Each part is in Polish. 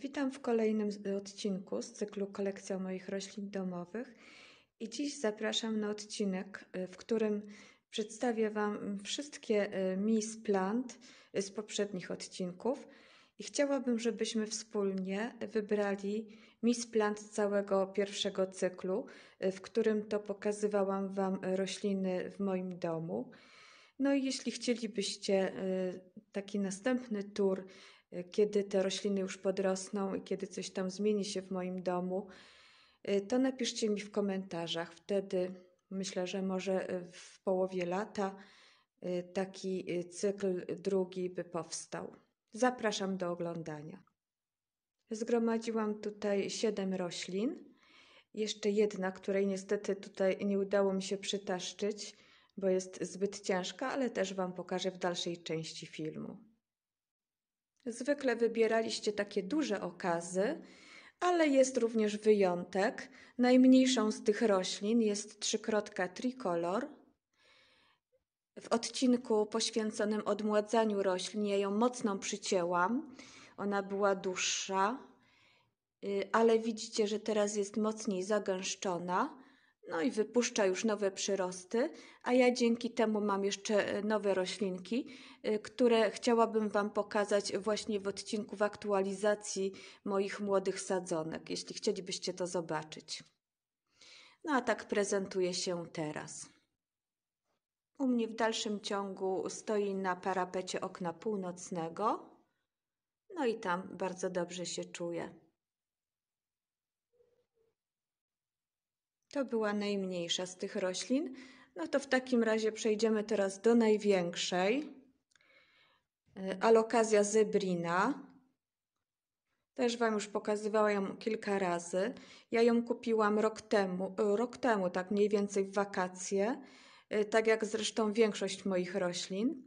Witam w kolejnym odcinku z cyklu Kolekcja moich roślin domowych i dziś zapraszam na odcinek, y, w którym przedstawię Wam wszystkie y, mis plant y, z poprzednich odcinków i chciałabym, żebyśmy wspólnie wybrali mis plant całego pierwszego cyklu, w którym to pokazywałam Wam rośliny w moim domu. No i jeśli chcielibyście taki następny tur E, kiedy te rośliny już podrosną i kiedy coś tam zmieni się w moim domu, e, to napiszcie mi w komentarzach. Wtedy myślę, że może e, w połowie lata taki cykl drugi by powstał. Zapraszam do oglądania. Zgromadziłam tutaj siedem roślin. Jeszcze jedna, której niestety tutaj nie udało mi się przytaszczyć, bo jest zbyt ciężka, ale też Wam pokażę w dalszej części filmu. Zwykle wybieraliście takie duże okazy, ale jest również wyjątek. Najmniejszą z tych roślin jest trzykrotka tricolor. W odcinku poświęconym odmładzaniu roślin ja ją mocno przycięłam. Ona była dłuższa, y, ale widzicie, że teraz jest mocniej zagęszczona. No i wypuszcza już nowe przyrosty, a ja dzięki temu mam jeszcze e, nowe roślinki, e, które chciałabym Wam pokazać właśnie w odcinku w aktualizacji moich młodych sadzonek, jeśli chcielibyście to zobaczyć. No a tak prezentuje się teraz. U mnie w dalszym ciągu stoi na parapecie okna północnego. No i tam bardzo dobrze się czuję. To była najmniejsza z tych roślin. No to w takim razie przejdziemy teraz do największej. E, alokazja zebrina. Też Wam już pokazywałam ją kilka razy. Ja ją kupiłam rok temu, e, rok temu, tak mniej więcej w wakacje, e, tak jak zresztą większość moich roślin.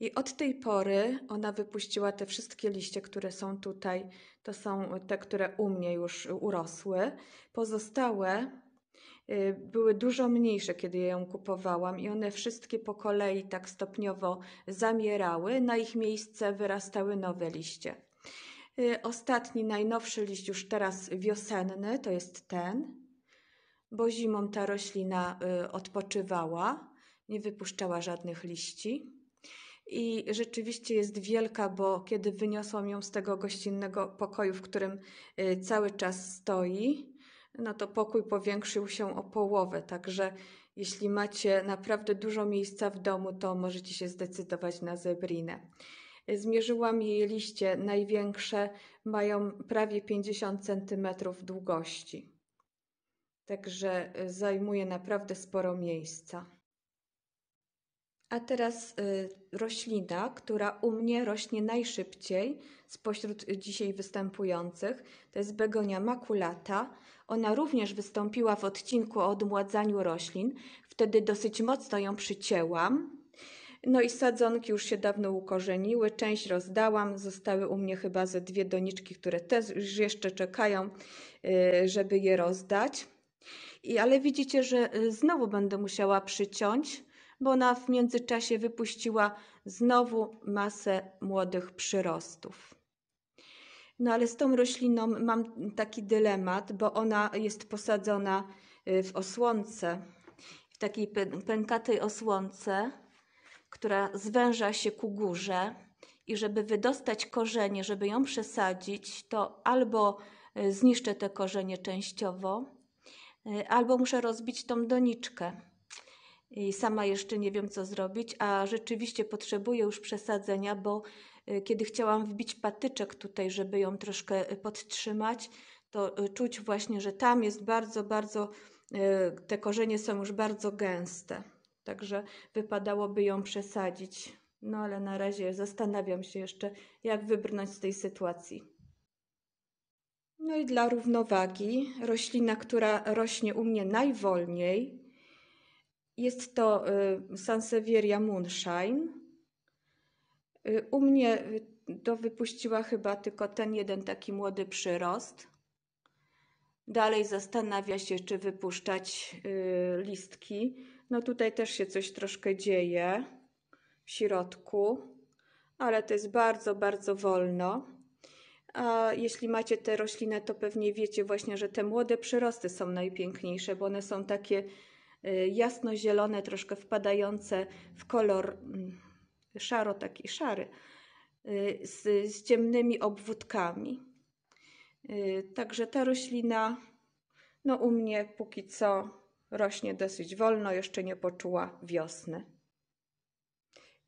I od tej pory ona wypuściła te wszystkie liście, które są tutaj. To są te, które u mnie już urosły. Pozostałe Y, były dużo mniejsze, kiedy ją kupowałam, i one wszystkie po kolei tak stopniowo zamierały. Na ich miejsce wyrastały nowe liście. Y, ostatni, najnowszy liść, już teraz wiosenny, to jest ten, bo zimą ta roślina y, odpoczywała, nie wypuszczała żadnych liści. I rzeczywiście jest wielka, bo kiedy wyniosłam ją z tego gościnnego pokoju, w którym cały czas stoi, no to pokój powiększył się o połowę. Także jeśli macie naprawdę dużo miejsca w domu, to możecie się zdecydować na zebrinę. Zmierzyłam jej liście, największe mają prawie 50 cm długości. Także e, zajmuje naprawdę sporo miejsca. A teraz y, roślina, która u mnie rośnie najszybciej spośród dzisiaj występujących, to jest begonia makulata. Ona również wystąpiła w odcinku o odmładzaniu roślin. Wtedy dosyć mocno ją przycięłam. No i sadzonki już się dawno ukorzeniły, część rozdałam, zostały u mnie chyba ze dwie doniczki, które też już jeszcze czekają, y, żeby je rozdać. I, ale widzicie, że y, znowu będę musiała przyciąć bo ona w międzyczasie wypuściła znowu masę młodych przyrostów. No ale z tą rośliną mam taki dylemat, bo ona jest posadzona y, w osłonce, w takiej pękatej osłonce, która zwęża się ku górze. I żeby wydostać korzenie, żeby ją przesadzić, to albo y, zniszczę te korzenie częściowo, y, albo muszę rozbić tą doniczkę i sama jeszcze nie wiem, co zrobić, a rzeczywiście potrzebuję już przesadzenia, bo y, kiedy chciałam wbić patyczek tutaj, żeby ją troszkę y, podtrzymać, to y, czuć właśnie, że tam jest bardzo, bardzo, te korzenie są już bardzo gęste. Także wypadałoby ją przesadzić. No ale na razie zastanawiam się jeszcze, jak wybrnąć z tej sytuacji. No i dla równowagi, roślina, która rośnie u mnie najwolniej, jest to y, Sansevieria Moonshine. Y, u mnie y, to wypuściła chyba tylko ten jeden taki młody przyrost. Dalej zastanawia się, czy wypuszczać listki. No tutaj też się coś troszkę dzieje w środku, ale to jest bardzo, bardzo wolno. A jeśli macie tę roślinę, to pewnie wiecie właśnie, że te młode przyrosty są najpiękniejsze, bo one są takie Y, jasno-zielone, troszkę wpadające w kolor mm, szaro, taki szary, y, z, z ciemnymi obwódkami. Y, także ta roślina, no u mnie póki co rośnie dosyć wolno, jeszcze nie poczuła wiosny.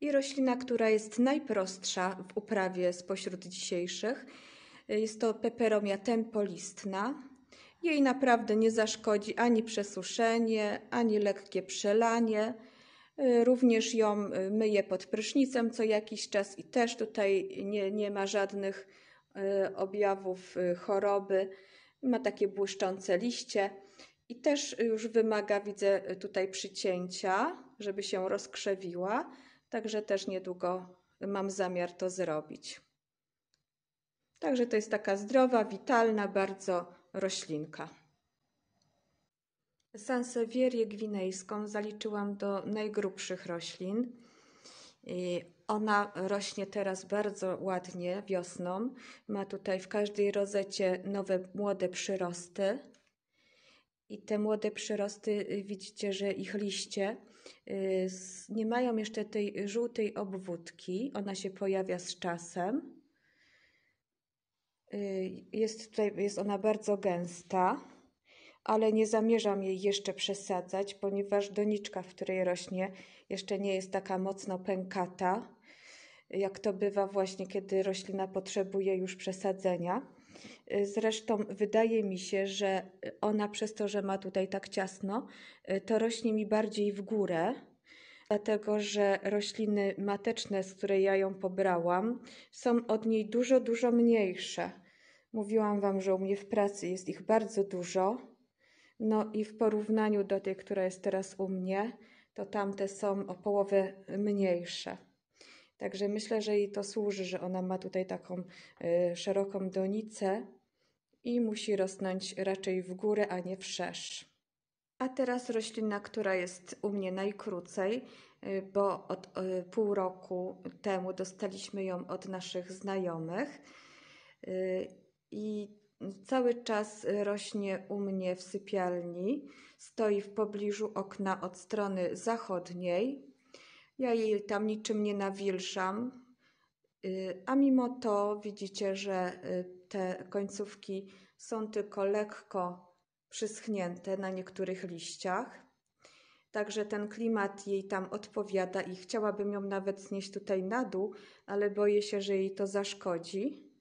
I roślina, która jest najprostsza w uprawie spośród dzisiejszych, jest to peperomia tempolistna. Jej naprawdę nie zaszkodzi ani przesuszenie, ani lekkie przelanie. Y, również ją y, myję pod prysznicem co jakiś czas i też tutaj nie, nie ma żadnych y, objawów choroby. Ma takie błyszczące liście i też już wymaga, widzę tutaj przycięcia, żeby się rozkrzewiła. Także też niedługo mam zamiar to zrobić. Także to jest taka zdrowa, witalna, bardzo roślinka. Sansewierię gwinejską zaliczyłam do najgrubszych roślin. Ona rośnie teraz bardzo ładnie wiosną. Ma tutaj w każdej rozecie nowe młode przyrosty. I te młode przyrosty, y, widzicie, że ich liście y, nie mają jeszcze tej żółtej obwódki. Ona się pojawia z czasem. Y, jest, tutaj, jest ona bardzo gęsta, ale nie zamierzam jej jeszcze przesadzać, ponieważ doniczka, w której rośnie, jeszcze nie jest taka mocno pękata, jak to bywa właśnie, kiedy roślina potrzebuje już przesadzenia. Y, zresztą wydaje mi się, że ona przez to, że ma tutaj tak ciasno, y, to rośnie mi bardziej w górę dlatego że rośliny mateczne, z której ja ją pobrałam, są od niej dużo, dużo mniejsze. Mówiłam Wam, że u mnie w pracy jest ich bardzo dużo. No i w porównaniu do tej, która jest teraz u mnie, to tamte są o połowę mniejsze. Także myślę, że jej to służy, że ona ma tutaj taką y, szeroką donicę i musi rosnąć raczej w górę, a nie w szerz. A teraz roślina, która jest u mnie najkrócej, y, bo od y, pół roku temu dostaliśmy ją od naszych znajomych. Y, I cały czas rośnie u mnie w sypialni. Stoi w pobliżu okna od strony zachodniej. Ja jej tam niczym nie nawilżam, a mimo to widzicie, że te końcówki są tylko lekko przyschnięte na niektórych liściach. Także ten klimat jej tam odpowiada i chciałabym ją nawet znieść tutaj na dół, ale boję się, że jej to zaszkodzi.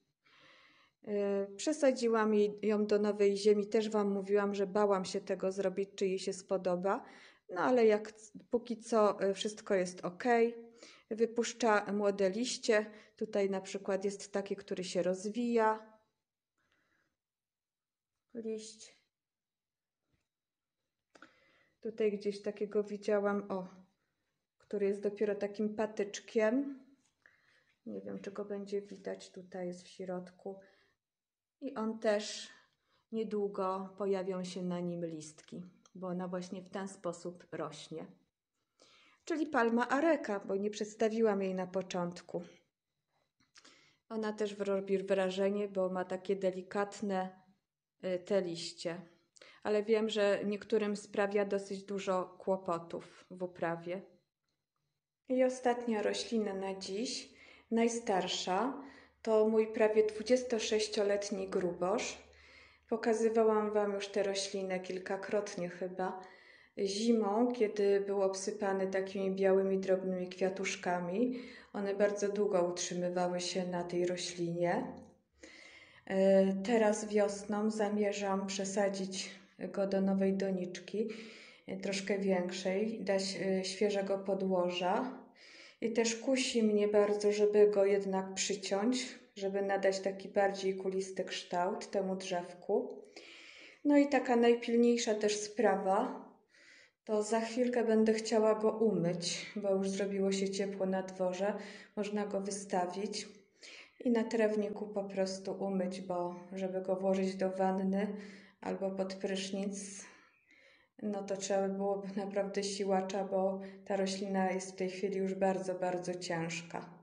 E, przesadziłam ją do nowej ziemi, też Wam mówiłam, że bałam się tego zrobić, czy jej się spodoba, no ale jak póki co e, wszystko jest ok. Wypuszcza młode liście, tutaj na przykład jest taki, który się rozwija, liść Tutaj gdzieś takiego widziałam, o, który jest dopiero takim patyczkiem. Nie wiem, czy go będzie widać, tutaj jest w środku. I on też niedługo pojawią się na nim listki, bo ona właśnie w ten sposób rośnie. Czyli palma areka, bo nie przedstawiłam jej na początku. Ona też robi wrażenie, bo ma takie delikatne y, te liście ale wiem, że niektórym sprawia dosyć dużo kłopotów w uprawie. I ostatnia roślina na dziś, najstarsza, to mój prawie 26-letni grubosz. Pokazywałam Wam już tę roślinę kilkakrotnie chyba. Zimą, kiedy był obsypany takimi białymi, drobnymi kwiatuszkami, one bardzo długo utrzymywały się na tej roślinie. E, teraz wiosną zamierzam przesadzić go do nowej doniczki, e, troszkę większej, dać e, świeżego podłoża. I też kusi mnie bardzo, żeby go jednak przyciąć, żeby nadać taki bardziej kulisty kształt temu drzewku. No i taka najpilniejsza też sprawa, to za chwilkę będę chciała go umyć, bo już zrobiło się ciepło na dworze. Można go wystawić i na trawniku po prostu umyć, bo żeby go włożyć do wanny, albo pod prysznic, no to trzeba byłoby naprawdę siłacza, bo ta roślina jest w tej chwili już bardzo, bardzo ciężka.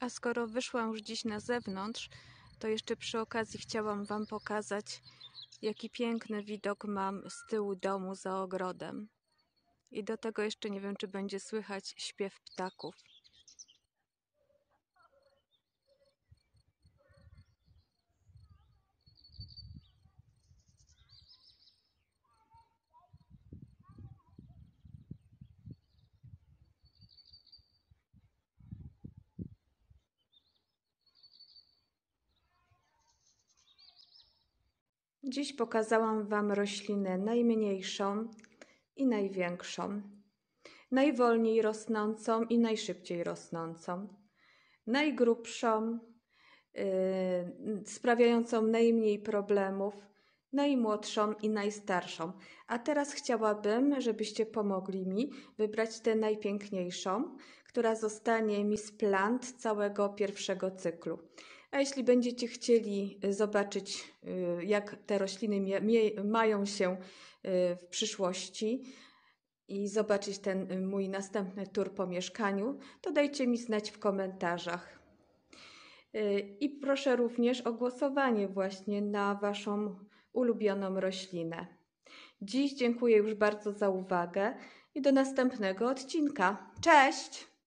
A skoro wyszłam już dziś na zewnątrz, to jeszcze przy okazji chciałam Wam pokazać, jaki piękny widok mam z tyłu domu za ogrodem. I do tego jeszcze nie wiem, czy będzie słychać śpiew ptaków. Dziś pokazałam Wam roślinę najmniejszą i największą, najwolniej rosnącą i najszybciej rosnącą, najgrubszą, yy, sprawiającą najmniej problemów, najmłodszą i najstarszą. A teraz chciałabym, żebyście pomogli mi wybrać tę najpiękniejszą, która zostanie mi z plant całego pierwszego cyklu. A jeśli będziecie chcieli y, zobaczyć, y, jak te rośliny mają się y, w przyszłości i zobaczyć ten mój następny tour po mieszkaniu, to dajcie mi znać w komentarzach. I proszę również o głosowanie właśnie na Waszą ulubioną roślinę. Dziś dziękuję już bardzo za uwagę i do następnego odcinka. Cześć!